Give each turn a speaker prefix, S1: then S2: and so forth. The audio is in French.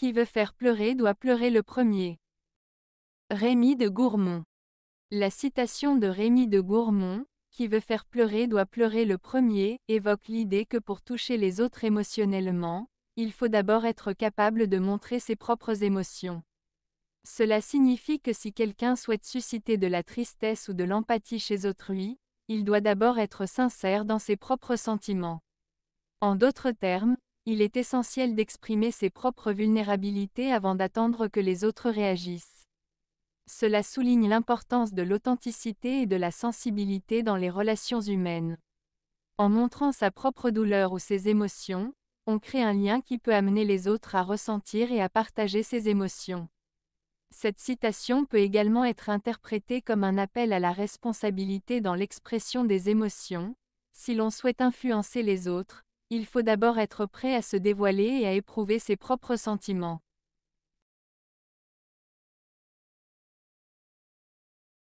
S1: Qui veut faire pleurer doit pleurer le premier. Rémi de Gourmont. La citation de Rémi de Gourmont, qui veut faire pleurer doit pleurer le premier, évoque l'idée que pour toucher les autres émotionnellement, il faut d'abord être capable de montrer ses propres émotions. Cela signifie que si quelqu'un souhaite susciter de la tristesse ou de l'empathie chez autrui, il doit d'abord être sincère dans ses propres sentiments. En d'autres termes, il est essentiel d'exprimer ses propres vulnérabilités avant d'attendre que les autres réagissent. Cela souligne l'importance de l'authenticité et de la sensibilité dans les relations humaines. En montrant sa propre douleur ou ses émotions, on crée un lien qui peut amener les autres à ressentir et à partager ses émotions. Cette citation peut également être interprétée comme un appel à la responsabilité dans l'expression des émotions. Si l'on souhaite influencer les autres, il faut d'abord être prêt à se dévoiler et à éprouver ses propres
S2: sentiments.